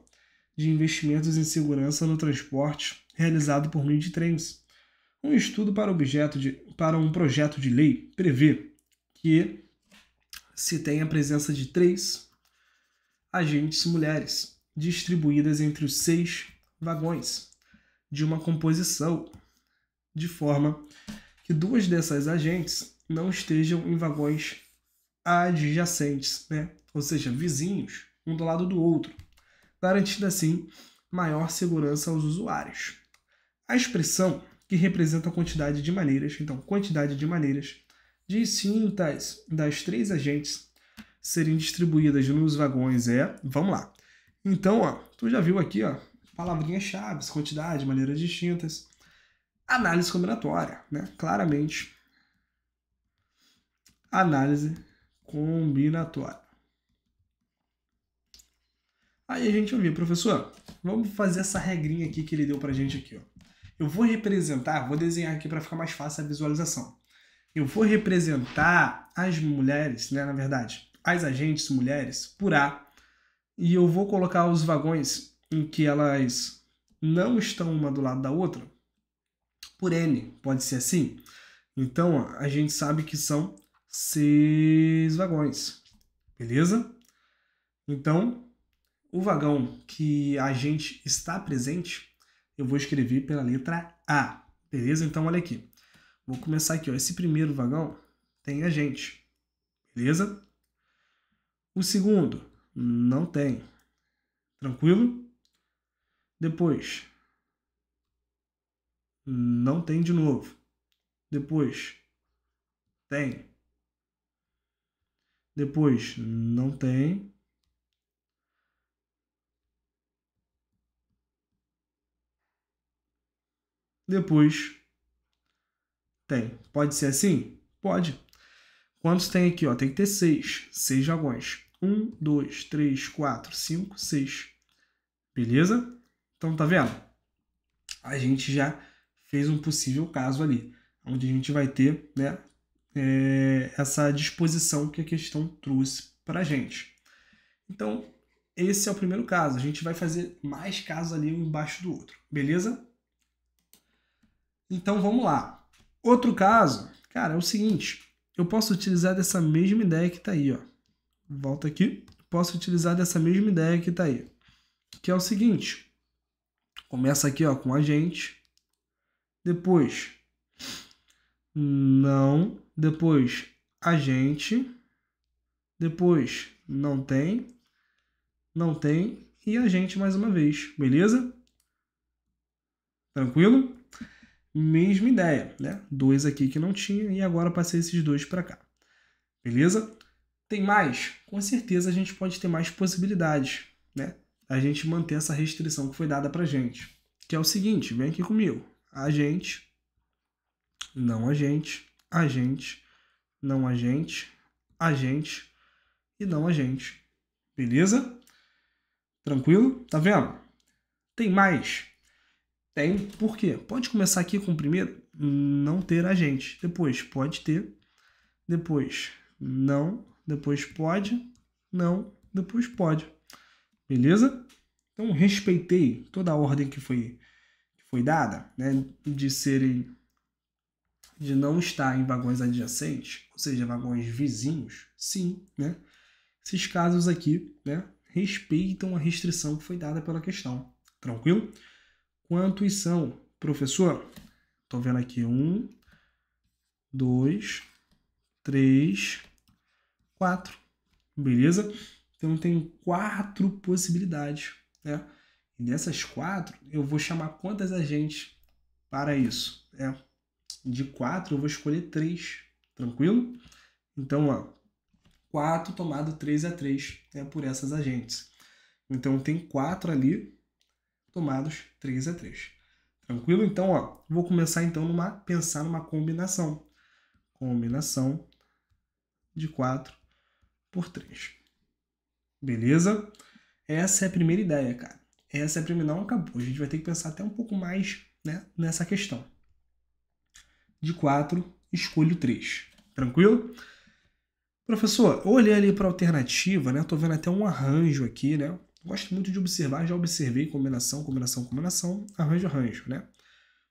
de investimentos em segurança no transporte realizado por meio de trens. Um estudo para, objeto de, para um projeto de lei prevê que se tenha a presença de três agentes mulheres distribuídas entre os seis vagões de uma composição de forma que duas dessas agentes não estejam em vagões adjacentes, né? ou seja, vizinhos, um do lado do outro, garantindo assim maior segurança aos usuários. A expressão que representa a quantidade de maneiras, então quantidade de maneiras, distintas das três agentes serem distribuídas nos vagões é, vamos lá. Então, ó, tu já viu aqui, ó, palavrinhas-chave, quantidade, maneiras distintas. Análise combinatória, né? Claramente. Análise combinatória. Aí a gente ouviu, professor, vamos fazer essa regrinha aqui que ele deu pra gente aqui, ó. Eu vou representar, vou desenhar aqui para ficar mais fácil a visualização. Eu vou representar as mulheres, né, na verdade, as agentes mulheres por A, e eu vou colocar os vagões em que elas não estão uma do lado da outra por N, pode ser assim? Então, ó, a gente sabe que são seis vagões, beleza? Então, o vagão que a gente está presente, eu vou escrever pela letra A, beleza? Então, olha aqui. Vou começar aqui, ó. Esse primeiro vagão tem a gente, beleza? O segundo não tem, tranquilo? Depois, não tem de novo. Depois, tem. Depois, não tem. Depois, tem. Pode ser assim? Pode. Quantos tem aqui? Ó? Tem que ter seis. Seis jargões. Um, dois, três, quatro, cinco, seis. Beleza? Então, tá vendo? A gente já fez um possível caso ali, onde a gente vai ter né, é, essa disposição que a questão trouxe para a gente. Então, esse é o primeiro caso. A gente vai fazer mais casos ali um embaixo do outro, beleza? Então, vamos lá. Outro caso, cara, é o seguinte. Eu posso utilizar dessa mesma ideia que está aí, ó. Volta aqui. Posso utilizar dessa mesma ideia que está aí. Que é o seguinte. Começa aqui, ó, com a gente depois não, depois a gente, depois não tem, não tem e a gente mais uma vez, beleza? Tranquilo? Mesma ideia, né? Dois aqui que não tinha e agora passei esses dois para cá. Beleza? Tem mais? Com certeza a gente pode ter mais possibilidades, né? A gente manter essa restrição que foi dada pra gente. Que é o seguinte, vem aqui comigo a gente, não a gente, a gente, não a gente, a gente e não a gente. Beleza? Tranquilo? Tá vendo? Tem mais? Tem. Por quê? Pode começar aqui com o primeiro, não ter a gente. Depois, pode ter. Depois, não. Depois, pode. Não. Depois, pode. Beleza? Então, respeitei toda a ordem que foi foi dada, né, de serem de não estar em vagões adjacentes, ou seja, vagões vizinhos, sim, né? Esses casos aqui, né, respeitam a restrição que foi dada pela questão. Tranquilo? Quantos são, professor? Tô vendo aqui um, dois, três, quatro. Beleza? Então tem quatro possibilidades, né? E dessas quatro, eu vou chamar quantas agentes para isso? É, de quatro, eu vou escolher três, tranquilo? Então, ó, quatro tomado 3 a 3 né, por essas agentes. Então, tem quatro ali tomados 3 a 3 Tranquilo? Então, ó, vou começar então numa pensar numa combinação. Combinação de 4 por 3. Beleza? Essa é a primeira ideia, cara essa mim não acabou. A gente vai ter que pensar até um pouco mais né, nessa questão. De 4, escolho 3. Tranquilo? Professor, eu olhei ali para alternativa, né? Tô vendo até um arranjo aqui, né? Gosto muito de observar, já observei combinação, combinação, combinação, arranjo, arranjo, né?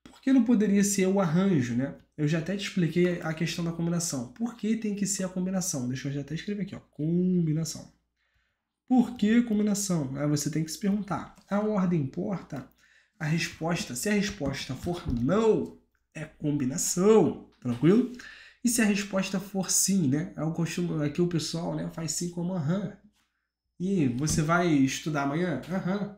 Por que não poderia ser o arranjo, né? Eu já até te expliquei a questão da combinação. Por que tem que ser a combinação? Deixa eu já até escrever aqui, ó. Combinação. Por que combinação? Aí você tem que se perguntar. A ordem importa? A resposta, se a resposta for não, é combinação, tranquilo? E se a resposta for sim, né? É o costume, aqui é o pessoal né, faz sim como aham. E você vai estudar amanhã? Aham.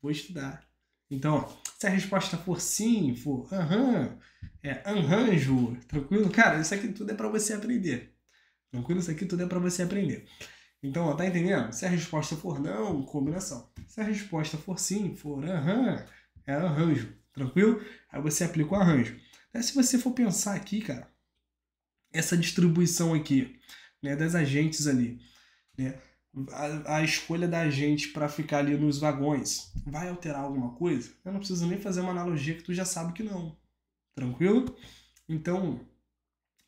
Vou estudar. Então, se a resposta for sim, for aham, é anranjo, tranquilo? Cara, isso aqui tudo é para você aprender. Tranquilo? Isso aqui tudo é para você aprender. Então, ó, tá entendendo? Se a resposta for não, combinação. Se a resposta for sim, for aham, é arranjo, tranquilo? Aí você aplica o arranjo. Aí, se você for pensar aqui, cara, essa distribuição aqui, né, das agentes ali, né, a, a escolha da agente para ficar ali nos vagões, vai alterar alguma coisa? Eu não preciso nem fazer uma analogia que tu já sabe que não, tranquilo? Então,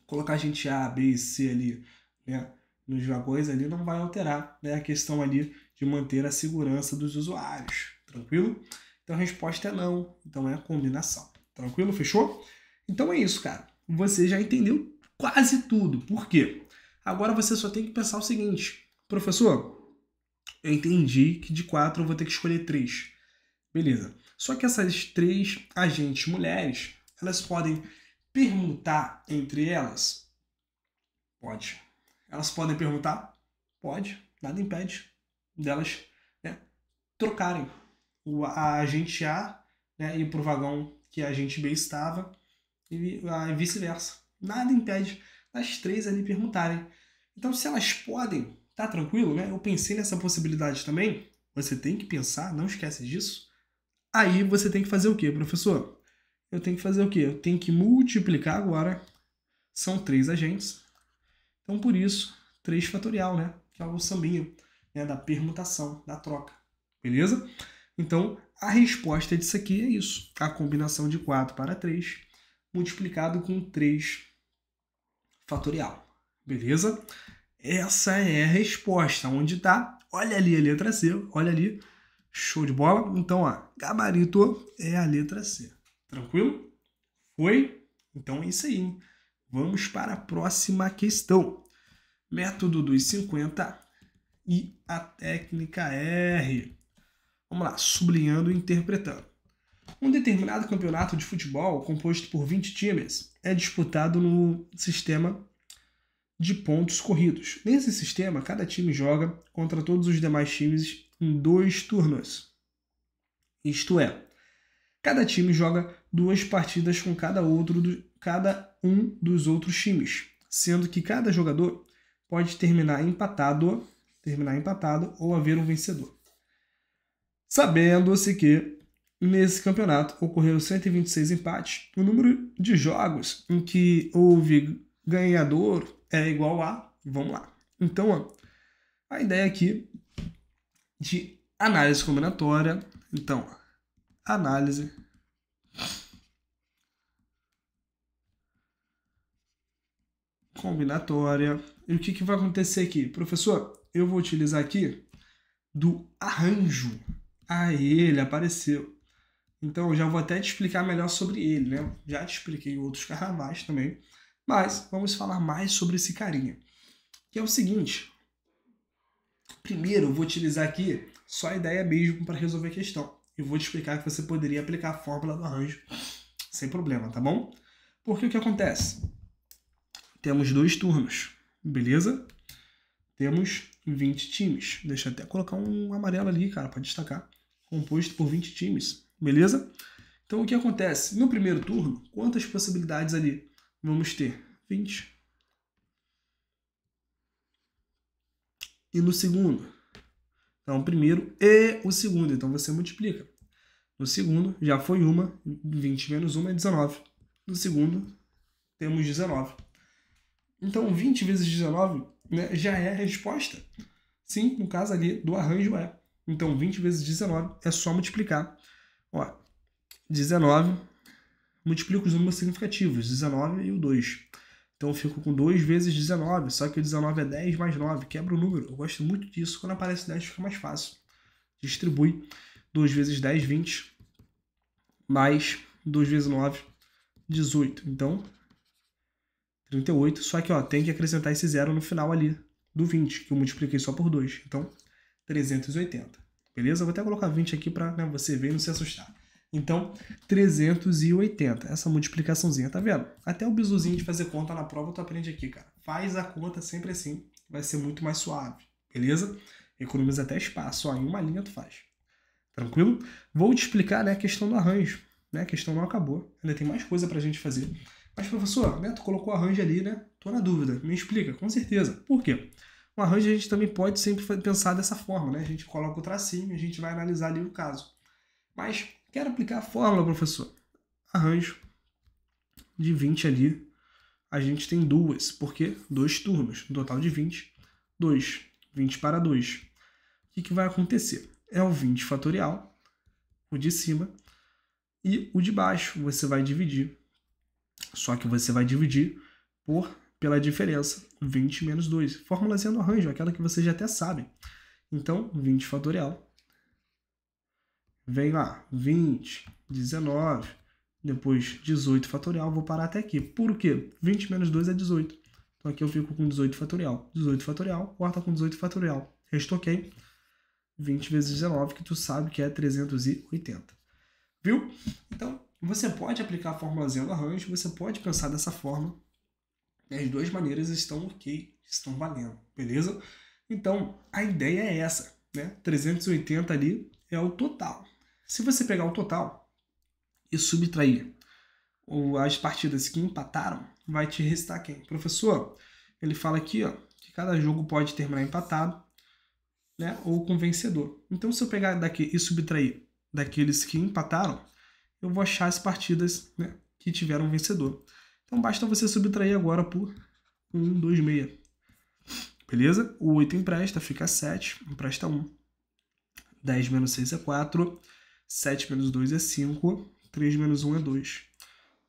colocar a gente A, B e C ali, né, nos vagões ali não vai alterar né, a questão ali de manter a segurança dos usuários. Tranquilo? Então a resposta é não. Então é a combinação. Tranquilo? Fechou? Então é isso, cara. Você já entendeu quase tudo. Por quê? Agora você só tem que pensar o seguinte: professor, eu entendi que de quatro eu vou ter que escolher três. Beleza. Só que essas três agentes mulheres, elas podem permutar entre elas? Pode. Elas podem perguntar? Pode, nada impede delas né, trocarem o, a agente A né, ir para o vagão que a gente B estava e vice-versa. Nada impede das três ali perguntarem. Então, se elas podem, tá tranquilo, né? Eu pensei nessa possibilidade também. Você tem que pensar, não esquece disso. Aí você tem que fazer o quê, professor? Eu tenho que fazer o quê? Eu tenho que multiplicar agora. São três agentes então, por isso, 3 fatorial, né? Que é o sambinho né? da permutação, da troca. Beleza? Então, a resposta disso aqui é isso. A combinação de 4 para 3 multiplicado com 3 fatorial. Beleza? Essa é a resposta. Onde está? Olha ali a letra C. Olha ali. Show de bola. Então, ó, gabarito é a letra C. Tranquilo? Foi? Então é isso aí. Hein? Vamos para a próxima questão. Método dos 50 e a técnica R. Vamos lá, sublinhando e interpretando. Um determinado campeonato de futebol, composto por 20 times, é disputado no sistema de pontos corridos. Nesse sistema, cada time joga contra todos os demais times em dois turnos. Isto é, cada time joga duas partidas com cada outro, cada um dos outros times, sendo que cada jogador pode terminar empatado, terminar empatado ou haver um vencedor. Sabendo-se que nesse campeonato ocorreram 126 empates, o número de jogos em que houve ganhador é igual a, vamos lá. Então, a ideia aqui de análise combinatória, então, análise combinatória. E o que, que vai acontecer aqui? Professor, eu vou utilizar aqui do arranjo. Aí ele apareceu. Então eu já vou até te explicar melhor sobre ele, né? Já te expliquei outros <laughs> carnavais também. Mas vamos falar mais sobre esse carinha. Que é o seguinte. Primeiro eu vou utilizar aqui só a ideia mesmo para resolver a questão. eu vou te explicar que você poderia aplicar a fórmula do arranjo sem problema, tá bom? Porque o que acontece? temos dois turnos, beleza? Temos 20 times. Deixa eu até colocar um amarelo ali, cara, para destacar. Composto por 20 times, beleza? Então o que acontece? No primeiro turno, quantas possibilidades ali vamos ter? 20. E no segundo? Então, o primeiro e o segundo. Então você multiplica. No segundo já foi uma, 20 menos 1 é 19. No segundo, temos 19. Então, 20 uhum. vezes 19 né, já é a resposta. Sim, no caso ali do arranjo é. Então, 20 vezes 19 é só multiplicar. Ó, 19, multiplico os números significativos, 19 e o 2. Então, eu fico com 2 vezes 19, só que o 19 é 10 mais 9, quebra o número. Eu gosto muito disso, quando aparece 10 fica mais fácil. Distribui 2 vezes 10, 20, mais 2 vezes 9, 18. Então, 38, só que ó, tem que acrescentar esse zero no final ali do 20, que eu multipliquei só por 2. Então, 380. Beleza? vou até colocar 20 aqui para né, você ver e não se assustar. Então, 380. Essa multiplicaçãozinha, tá vendo? Até o bizuzinho de fazer conta na prova tu aprende aqui, cara. Faz a conta sempre assim, vai ser muito mais suave, beleza? Economiza até espaço, ó, em uma linha tu faz. Tranquilo? Vou te explicar né, a questão do arranjo. Né? A questão não acabou, ainda tem mais coisa a gente fazer. Mas, professor, né, tu colocou arranjo ali, né? Tô na dúvida. Me explica, com certeza. Por quê? um arranjo a gente também pode sempre pensar dessa forma, né? A gente coloca o tracinho, a gente vai analisar ali o caso. Mas quero aplicar a fórmula, professor. Arranjo de 20 ali, a gente tem duas, porque dois turnos, um total de 20, 2, 20 para 2. O que, que vai acontecer? É o 20 fatorial, o de cima, e o de baixo você vai dividir só que você vai dividir por pela diferença 20 menos 2. Fórmula sendo arranjo, aquela que vocês já até sabem. Então, 20 fatorial. Vem lá, 20, 19, depois 18 fatorial, vou parar até aqui. Por quê? 20 menos 2 é 18. Então aqui eu fico com 18 fatorial. 18 fatorial, corta com 18 fatorial. Restoquei. 20 vezes 19, que tu sabe que é 380. Viu? Então, você pode aplicar a fórmula zero arranjo, você pode pensar dessa forma. As duas maneiras estão ok, estão valendo, beleza? Então, a ideia é essa, né? 380 ali é o total. Se você pegar o total e subtrair ou as partidas que empataram, vai te restar quem? Professor, ele fala aqui ó, que cada jogo pode terminar empatado né, ou com vencedor. Então, se eu pegar daqui e subtrair daqueles que empataram, eu vou achar as partidas né, que tiveram um vencedor. Então basta você subtrair agora por 1, 2, 6. Beleza? O 8 empresta, fica 7, empresta 1. 10 menos 6 é 4, 7 menos 2 é 5, 3 menos 1 é 2.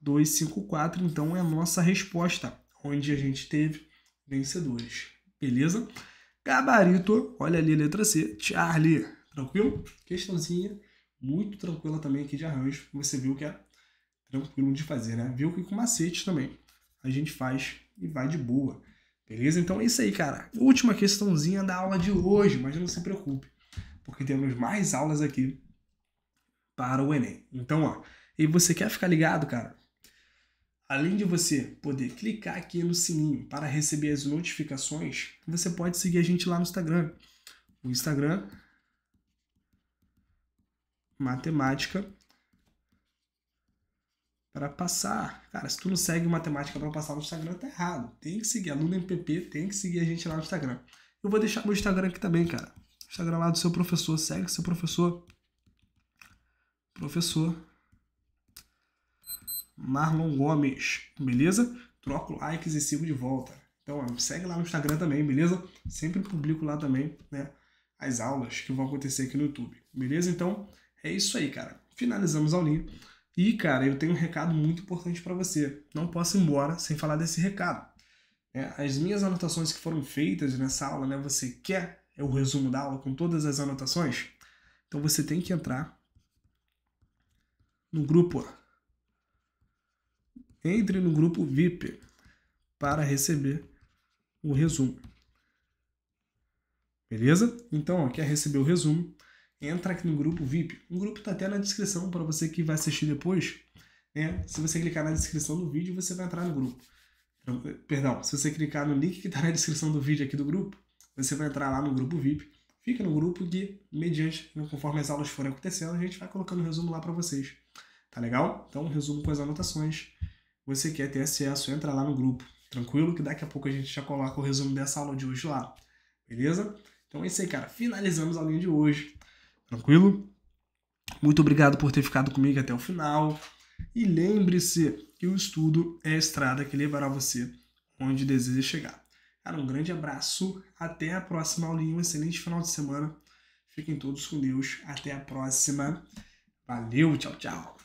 2, 5, 4, então é a nossa resposta, onde a gente teve vencedores. Beleza? Gabarito, olha ali a letra C, Charlie. Tranquilo? Questãozinha muito tranquila também aqui de arranjo. Você viu que é tranquilo de fazer, né? Viu que com macete também a gente faz e vai de boa. Beleza? Então é isso aí, cara. Última questãozinha da aula de hoje, mas não se preocupe, porque temos mais aulas aqui para o Enem. Então, ó, e você quer ficar ligado, cara? Além de você poder clicar aqui no sininho para receber as notificações, você pode seguir a gente lá no Instagram. O Instagram matemática para passar. Cara, se tu não segue matemática para passar no Instagram, tá errado. Tem que seguir aluno MPP, tem que seguir a gente lá no Instagram. Eu vou deixar meu Instagram aqui também, cara. Instagram lá do seu professor, segue seu professor. Professor Marlon Gomes, beleza? Troco likes e sigo de volta. Então, segue lá no Instagram também, beleza? Sempre publico lá também, né? As aulas que vão acontecer aqui no YouTube, beleza? Então, é isso aí, cara. Finalizamos a aulinha. E, cara, eu tenho um recado muito importante para você. Não posso ir embora sem falar desse recado. É, as minhas anotações que foram feitas nessa aula, né? Você quer é o resumo da aula com todas as anotações? Então você tem que entrar no grupo. Entre no grupo VIP para receber o resumo. Beleza? Então, ó, quer receber o resumo? entra aqui no grupo VIP. O grupo está até na descrição para você que vai assistir depois. Né? Se você clicar na descrição do vídeo, você vai entrar no grupo. Perdão, se você clicar no link que está na descrição do vídeo aqui do grupo, você vai entrar lá no grupo VIP. Fica no grupo que, mediante, conforme as aulas forem acontecendo, a gente vai colocando um resumo lá para vocês. Tá legal? Então, um resumo com as anotações. Você quer ter acesso, entra lá no grupo. Tranquilo? Que daqui a pouco a gente já coloca o resumo dessa aula de hoje lá. Beleza? Então é isso aí, cara. Finalizamos a aula de hoje. Tranquilo? Muito obrigado por ter ficado comigo até o final. E lembre-se que o estudo é a estrada que levará você onde deseja chegar. Cara, um grande abraço. Até a próxima aulinha. Um excelente final de semana. Fiquem todos com Deus. Até a próxima. Valeu, tchau, tchau.